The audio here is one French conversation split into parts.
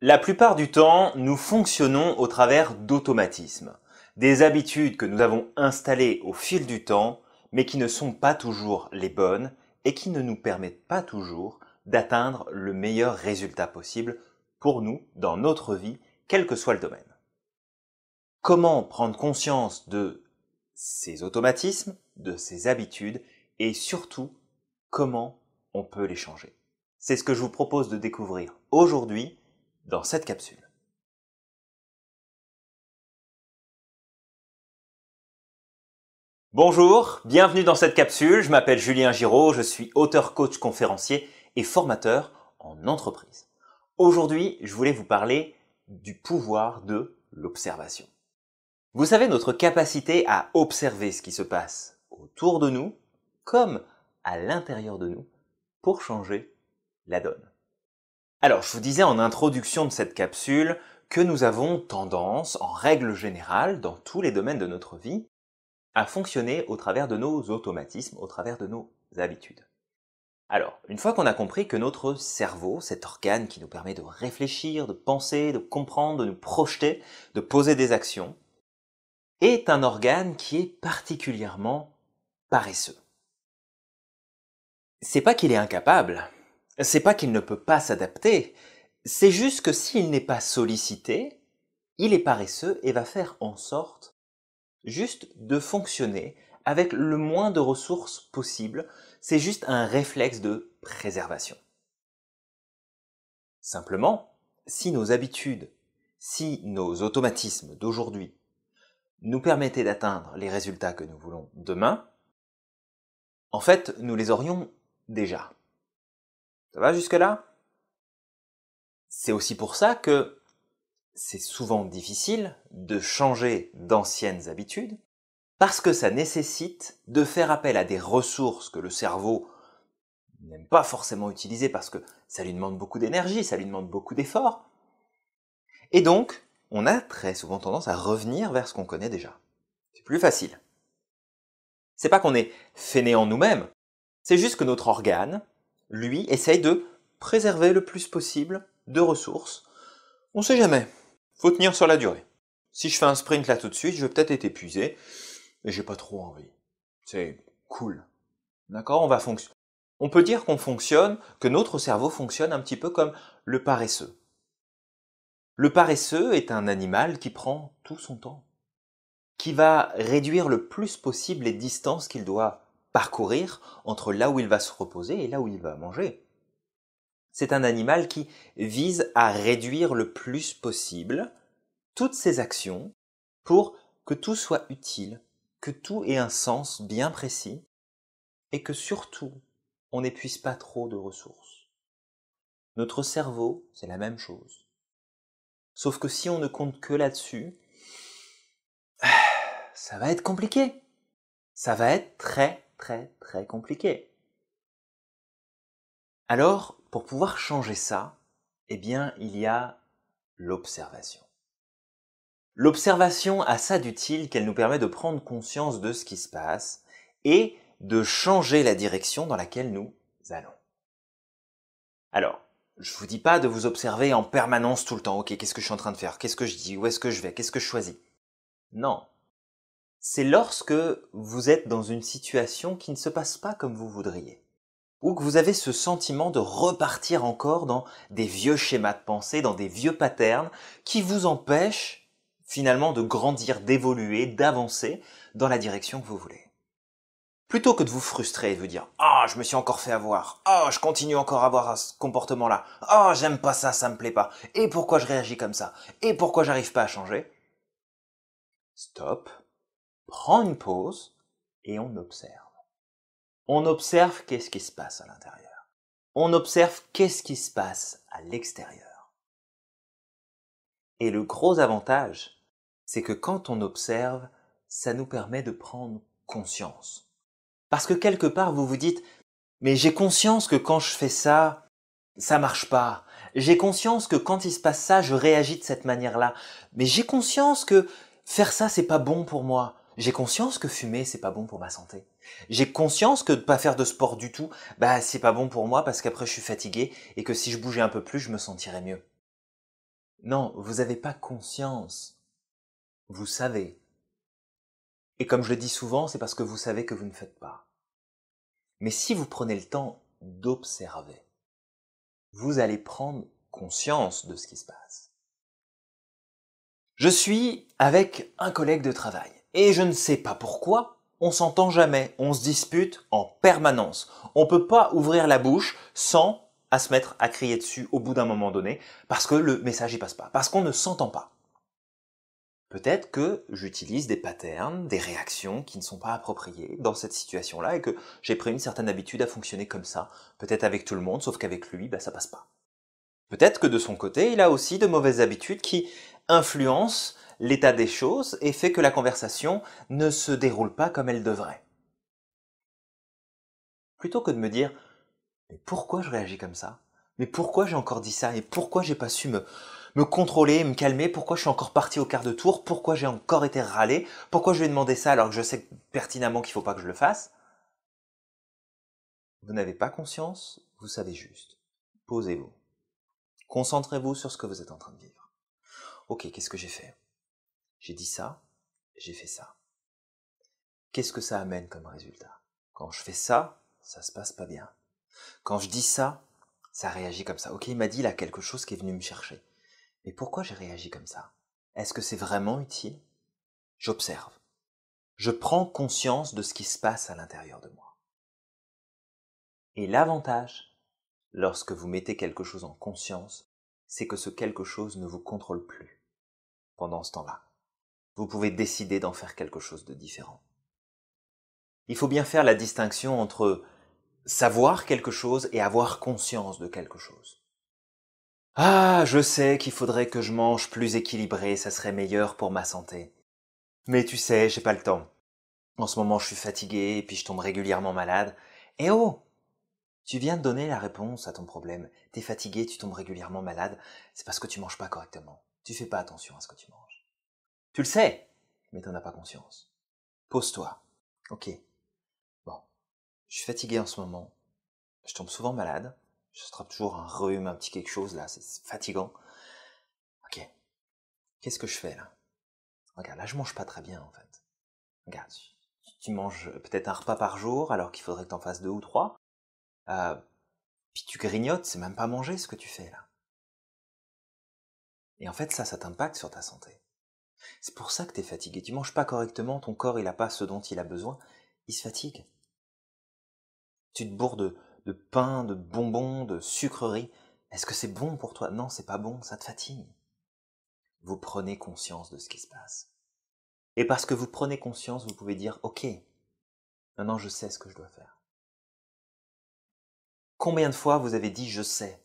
La plupart du temps, nous fonctionnons au travers d'automatismes, des habitudes que nous avons installées au fil du temps, mais qui ne sont pas toujours les bonnes et qui ne nous permettent pas toujours d'atteindre le meilleur résultat possible pour nous dans notre vie, quel que soit le domaine. Comment prendre conscience de ces automatismes, de ces habitudes et surtout comment on peut les changer C'est ce que je vous propose de découvrir aujourd'hui dans cette capsule. Bonjour, bienvenue dans cette capsule. Je m'appelle Julien Giraud, je suis auteur, coach, conférencier et formateur en entreprise. Aujourd'hui, je voulais vous parler du pouvoir de l'observation. Vous savez, notre capacité à observer ce qui se passe autour de nous, comme à l'intérieur de nous, pour changer la donne. Alors, je vous disais en introduction de cette capsule que nous avons tendance, en règle générale, dans tous les domaines de notre vie, à fonctionner au travers de nos automatismes, au travers de nos habitudes. Alors, une fois qu'on a compris que notre cerveau, cet organe qui nous permet de réfléchir, de penser, de comprendre, de nous projeter, de poser des actions, est un organe qui est particulièrement paresseux. C'est pas qu'il est incapable, c'est pas qu'il ne peut pas s'adapter, c'est juste que s'il n'est pas sollicité, il est paresseux et va faire en sorte juste de fonctionner avec le moins de ressources possible. C'est juste un réflexe de préservation. Simplement, si nos habitudes, si nos automatismes d'aujourd'hui nous permettaient d'atteindre les résultats que nous voulons demain, en fait, nous les aurions déjà. Ça va jusque-là C'est aussi pour ça que c'est souvent difficile de changer d'anciennes habitudes, parce que ça nécessite de faire appel à des ressources que le cerveau n'aime pas forcément utiliser parce que ça lui demande beaucoup d'énergie, ça lui demande beaucoup d'efforts. Et donc, on a très souvent tendance à revenir vers ce qu'on connaît déjà. C'est plus facile. C'est pas qu'on est fainéant nous-mêmes, c'est juste que notre organe, lui, essaye de préserver le plus possible de ressources. On sait jamais. Faut tenir sur la durée. Si je fais un sprint là tout de suite, je vais peut-être être épuisé, et j'ai pas trop envie. C'est cool. D'accord On va fonctionner. On peut dire qu'on fonctionne, que notre cerveau fonctionne un petit peu comme le paresseux. Le paresseux est un animal qui prend tout son temps, qui va réduire le plus possible les distances qu'il doit parcourir entre là où il va se reposer et là où il va manger. C'est un animal qui vise à réduire le plus possible toutes ses actions pour que tout soit utile, que tout ait un sens bien précis et que surtout on n'épuise pas trop de ressources. Notre cerveau, c'est la même chose. Sauf que si on ne compte que là-dessus, ça va être compliqué. Ça va être très très très compliqué. Alors, pour pouvoir changer ça, eh bien, il y a l'observation. L'observation a ça d'utile qu'elle nous permet de prendre conscience de ce qui se passe et de changer la direction dans laquelle nous allons. Alors, je ne vous dis pas de vous observer en permanence tout le temps. Ok, qu'est-ce que je suis en train de faire Qu'est-ce que je dis Où est-ce que je vais Qu'est-ce que je choisis Non c'est lorsque vous êtes dans une situation qui ne se passe pas comme vous voudriez, ou que vous avez ce sentiment de repartir encore dans des vieux schémas de pensée, dans des vieux patterns, qui vous empêchent finalement de grandir, d'évoluer, d'avancer dans la direction que vous voulez. Plutôt que de vous frustrer et de vous dire « Ah, je me suis encore fait avoir. Ah, oh, je continue encore à avoir ce comportement-là. Ah, oh, j'aime pas ça, ça me plaît pas. Et pourquoi je réagis comme ça Et pourquoi j'arrive pas à changer ?» Stop prend une pause et on observe. On observe qu'est-ce qui se passe à l'intérieur. On observe qu'est-ce qui se passe à l'extérieur. Et le gros avantage, c'est que quand on observe, ça nous permet de prendre conscience. Parce que quelque part, vous vous dites, mais j'ai conscience que quand je fais ça, ça marche pas. J'ai conscience que quand il se passe ça, je réagis de cette manière-là. Mais j'ai conscience que faire ça, c'est pas bon pour moi. J'ai conscience que fumer, c'est pas bon pour ma santé. J'ai conscience que de pas faire de sport du tout, bah, c'est pas bon pour moi parce qu'après je suis fatigué et que si je bougeais un peu plus, je me sentirais mieux. Non, vous n'avez pas conscience. Vous savez. Et comme je le dis souvent, c'est parce que vous savez que vous ne faites pas. Mais si vous prenez le temps d'observer, vous allez prendre conscience de ce qui se passe. Je suis avec un collègue de travail et je ne sais pas pourquoi, on s'entend jamais, on se dispute en permanence. On peut pas ouvrir la bouche sans à se mettre à crier dessus au bout d'un moment donné parce que le message n'y passe pas, parce qu'on ne s'entend pas. Peut-être que j'utilise des patterns, des réactions qui ne sont pas appropriées dans cette situation-là et que j'ai pris une certaine habitude à fonctionner comme ça, peut-être avec tout le monde, sauf qu'avec lui, bah, ça passe pas. Peut-être que de son côté, il a aussi de mauvaises habitudes qui influencent l'état des choses et fait que la conversation ne se déroule pas comme elle devrait. Plutôt que de me dire mais pourquoi je réagis comme ça Mais pourquoi j'ai encore dit ça Et pourquoi j'ai pas su me, contrôler, me calmer Pourquoi je suis encore parti au quart de tour Pourquoi j'ai encore été râlé Pourquoi je lui ai demandé ça alors que je sais pertinemment qu'il faut pas que je le fasse Vous n'avez pas conscience, vous savez juste. Posez-vous. Concentrez-vous sur ce que vous êtes en train de vivre. Ok, qu'est-ce que j'ai fait J'ai dit ça, j'ai fait ça. Qu'est-ce que ça amène comme résultat Quand je fais ça, ça se passe pas bien. Quand je dis ça, ça réagit comme ça. Ok, il m'a dit là quelque chose qui est venu me chercher. Mais pourquoi j'ai réagi comme ça Est-ce que c'est vraiment utile J'observe. Je prends conscience de ce qui se passe à l'intérieur de moi. Et l'avantage, Lorsque vous mettez quelque chose en conscience, c'est que ce quelque chose ne vous contrôle plus. Pendant ce temps-là, vous pouvez décider d'en faire quelque chose de différent. Il faut bien faire la distinction entre savoir quelque chose et avoir conscience de quelque chose. Ah, je sais qu'il faudrait que je mange plus équilibré, ça serait meilleur pour ma santé. Mais tu sais, j'ai pas le temps. En ce moment, je suis fatigué et puis je tombe régulièrement malade. Eh oh tu viens de donner la réponse à ton problème. T'es fatigué, tu tombes régulièrement malade. C'est parce que tu manges pas correctement. Tu fais pas attention à ce que tu manges. Tu le sais, mais t'en as pas conscience. Pose-toi. Ok. Bon. Je suis fatigué en ce moment. Je tombe souvent malade. Je strappe toujours un rhume, un petit quelque chose là. C'est fatigant. Ok. Qu'est-ce que je fais là Regarde, là je mange pas très bien en fait. Regarde, tu, tu manges peut-être un repas par jour alors qu'il faudrait que t'en fasses deux ou trois. Euh, puis tu grignotes, c'est même pas manger ce que tu fais là. Et en fait, ça, ça t'impacte sur ta santé. C'est pour ça que tu es fatigué. Tu manges pas correctement, ton corps, il a pas ce dont il a besoin, il se fatigue. Tu te bourres de, de pain, de bonbons, de sucreries. Est-ce que c'est bon pour toi Non, c'est pas bon, ça te fatigue. Vous prenez conscience de ce qui se passe. Et parce que vous prenez conscience, vous pouvez dire OK, maintenant je sais ce que je dois faire. Combien de fois vous avez dit je sais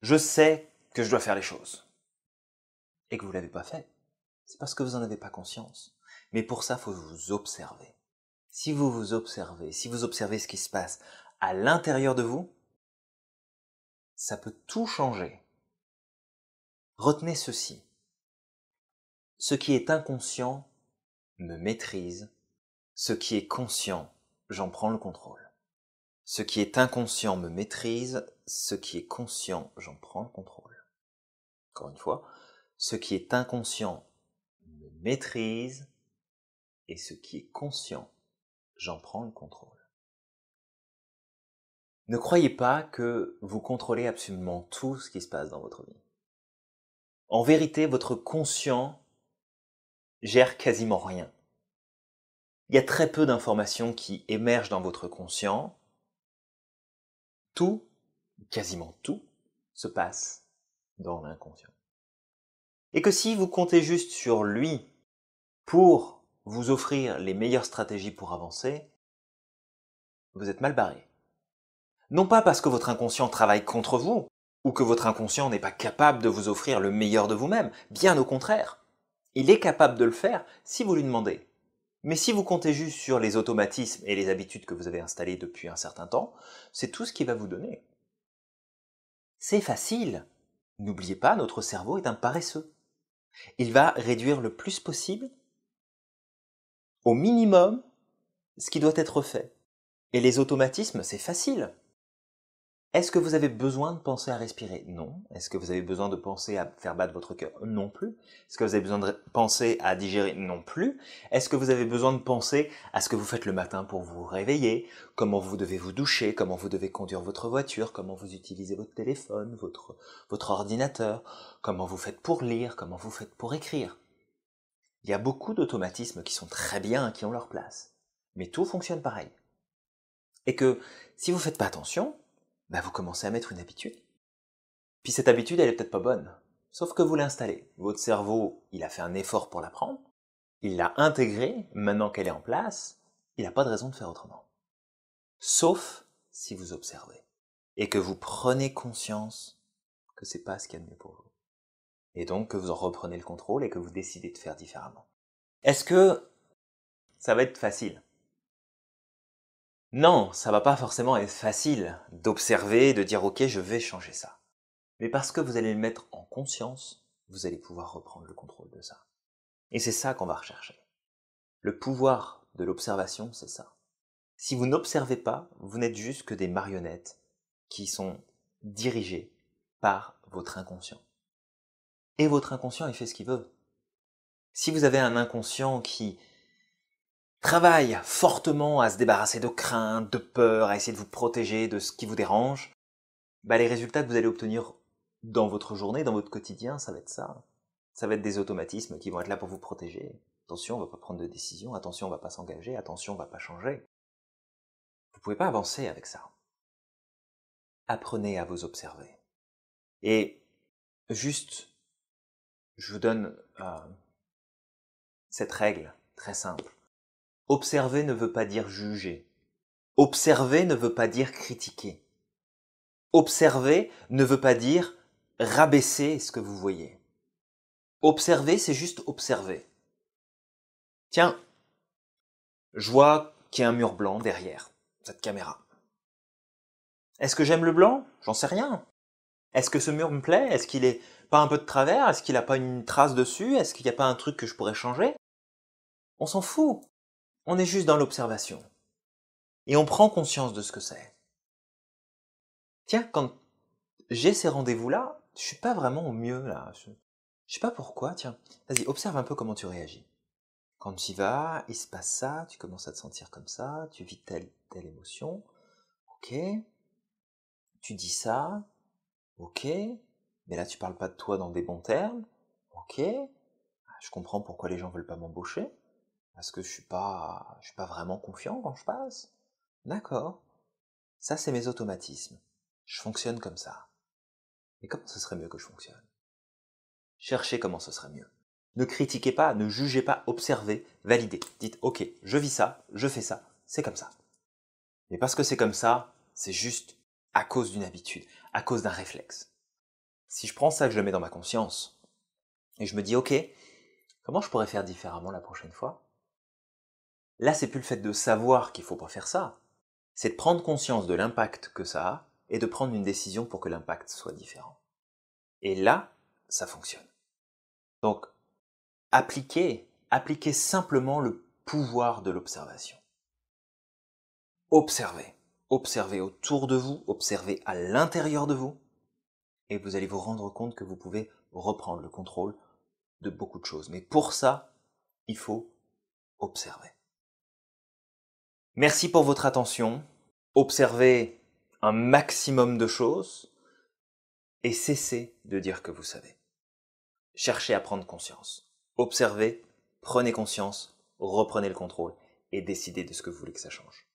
Je sais que je dois faire les choses. Et que vous ne l'avez pas fait. C'est parce que vous n'en avez pas conscience. Mais pour ça, faut vous observer. Si vous vous observez, si vous observez ce qui se passe à l'intérieur de vous, ça peut tout changer. Retenez ceci. Ce qui est inconscient me maîtrise, ce qui est conscient, j'en prends le contrôle. Ce qui est inconscient me maîtrise, ce qui est conscient, j'en prends le contrôle. Encore une fois, ce qui est inconscient me maîtrise, et ce qui est conscient, j'en prends le contrôle. Ne croyez pas que vous contrôlez absolument tout ce qui se passe dans votre vie. En vérité, votre conscient gère quasiment rien. Il y a très peu d'informations qui émergent dans votre conscient, tout, quasiment tout, se passe dans l'inconscient. Et que si vous comptez juste sur lui pour vous offrir les meilleures stratégies pour avancer, vous êtes mal barré. Non pas parce que votre inconscient travaille contre vous, ou que votre inconscient n'est pas capable de vous offrir le meilleur de vous-même, bien au contraire. Il est capable de le faire si vous lui demandez. Mais si vous comptez juste sur les automatismes et les habitudes que vous avez installées depuis un certain temps, c'est tout ce qui va vous donner. C'est facile. N'oubliez pas, notre cerveau est un paresseux. Il va réduire le plus possible, au minimum, ce qui doit être fait. Et les automatismes, c'est facile. Est-ce que vous avez besoin de penser à respirer Non. Est-ce que vous avez besoin de penser à faire battre votre cœur Non plus. Est-ce que vous avez besoin de penser à digérer Non plus. Est-ce que vous avez besoin de penser à ce que vous faites le matin pour vous réveiller Comment vous devez vous doucher Comment vous devez conduire votre voiture Comment vous utilisez votre téléphone, votre, votre ordinateur Comment vous faites pour lire Comment vous faites pour écrire Il y a beaucoup d'automatismes qui sont très bien, qui ont leur place. Mais tout fonctionne pareil. Et que si vous ne faites pas attention, bah, vous commencez à mettre une habitude. Puis cette habitude, elle est peut-être pas bonne. Sauf que vous l'installez. Votre cerveau, il a fait un effort pour l'apprendre, il l'a intégrée, maintenant qu'elle est en place, il n'a pas de raison de faire autrement. Sauf si vous observez et que vous prenez conscience que c'est pas ce qu'il y a de mieux pour vous. Et donc que vous en reprenez le contrôle et que vous décidez de faire différemment. Est-ce que ça va être facile non, ça va pas forcément être facile d'observer, de dire ok, je vais changer ça. Mais parce que vous allez le mettre en conscience, vous allez pouvoir reprendre le contrôle de ça. Et c'est ça qu'on va rechercher. Le pouvoir de l'observation, c'est ça. Si vous n'observez pas, vous n'êtes juste que des marionnettes qui sont dirigées par votre inconscient. Et votre inconscient, il fait ce qu'il veut. Si vous avez un inconscient qui travaille fortement à se débarrasser de craintes, de peurs, à essayer de vous protéger de ce qui vous dérange, bah les résultats que vous allez obtenir dans votre journée, dans votre quotidien, ça va être ça. Ça va être des automatismes qui vont être là pour vous protéger. Attention, on ne va pas prendre de décision, attention, on ne va pas s'engager, attention, on ne va pas changer. Vous ne pouvez pas avancer avec ça. Apprenez à vous observer. Et juste, je vous donne euh, cette règle très simple Observer ne veut pas dire juger. Observer ne veut pas dire critiquer. Observer ne veut pas dire rabaisser ce que vous voyez. Observer, c'est juste observer. Tiens, je vois qu'il y a un mur blanc derrière cette caméra. Est-ce que j'aime le blanc J'en sais rien. Est-ce que ce mur me plaît Est-ce qu'il est pas un peu de travers Est-ce qu'il n'a pas une trace dessus Est-ce qu'il n'y a pas un truc que je pourrais changer On s'en fout. On est juste dans l'observation. Et on prend conscience de ce que c'est. Tiens, quand j'ai ces rendez-vous-là, je suis pas vraiment au mieux là. Je, ne sais pas pourquoi, tiens. Vas-y, observe un peu comment tu réagis. Quand tu y vas, il se passe ça, tu commences à te sentir comme ça, tu vis telle, telle émotion. Ok. Tu dis ça. Ok. Mais là, tu parles pas de toi dans des bons termes. Ok. Ah, je comprends pourquoi les gens veulent pas m'embaucher. Parce que je suis pas, je suis pas vraiment confiant quand je passe. D'accord. Ça, c'est mes automatismes. Je fonctionne comme ça. Mais comment ce serait mieux que je fonctionne Cherchez comment ce serait mieux. Ne critiquez pas, ne jugez pas, observez, validez. Dites, ok, je vis ça, je fais ça, c'est comme ça. Mais parce que c'est comme ça, c'est juste à cause d'une habitude, à cause d'un réflexe. Si je prends ça que je le mets dans ma conscience, et je me dis, ok, comment je pourrais faire différemment la prochaine fois Là, c'est plus le fait de savoir qu'il faut pas faire ça, c'est de prendre conscience de l'impact que ça a et de prendre une décision pour que l'impact soit différent. Et là, ça fonctionne. Donc, appliquez appliquez simplement le pouvoir de l'observation. Observez, observez autour de vous, observez à l'intérieur de vous, et vous allez vous rendre compte que vous pouvez reprendre le contrôle de beaucoup de choses. Mais pour ça, il faut observer. Merci pour votre attention. Observez un maximum de choses et cessez de dire que vous savez. Cherchez à prendre conscience. Observez, prenez conscience, reprenez le contrôle et décidez de ce que vous voulez que ça change.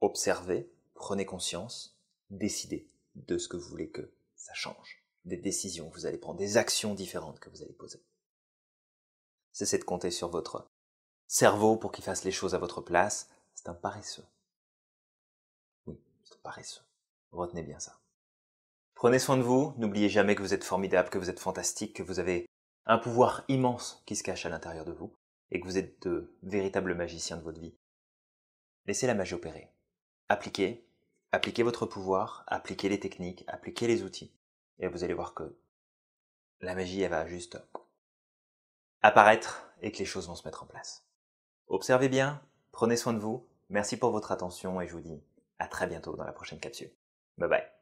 Observez, prenez conscience, décidez de ce que vous voulez que ça change. Des décisions que vous allez prendre, des actions différentes que vous allez poser. Cessez de compter sur votre cerveau pour qu'il fasse les choses à votre place c'est un paresseux. Oui, c'est un paresseux. Retenez bien ça. Prenez soin de vous, n'oubliez jamais que vous êtes formidable, que vous êtes fantastique, que vous avez un pouvoir immense qui se cache à l'intérieur de vous, et que vous êtes de véritables magiciens de votre vie. Laissez la magie opérer. Appliquez, appliquez votre pouvoir, appliquez les techniques, appliquez les outils, et vous allez voir que la magie, elle va juste apparaître et que les choses vont se mettre en place. Observez bien, prenez soin de vous, Merci pour votre attention et je vous dis à très bientôt dans la prochaine capsule. Bye bye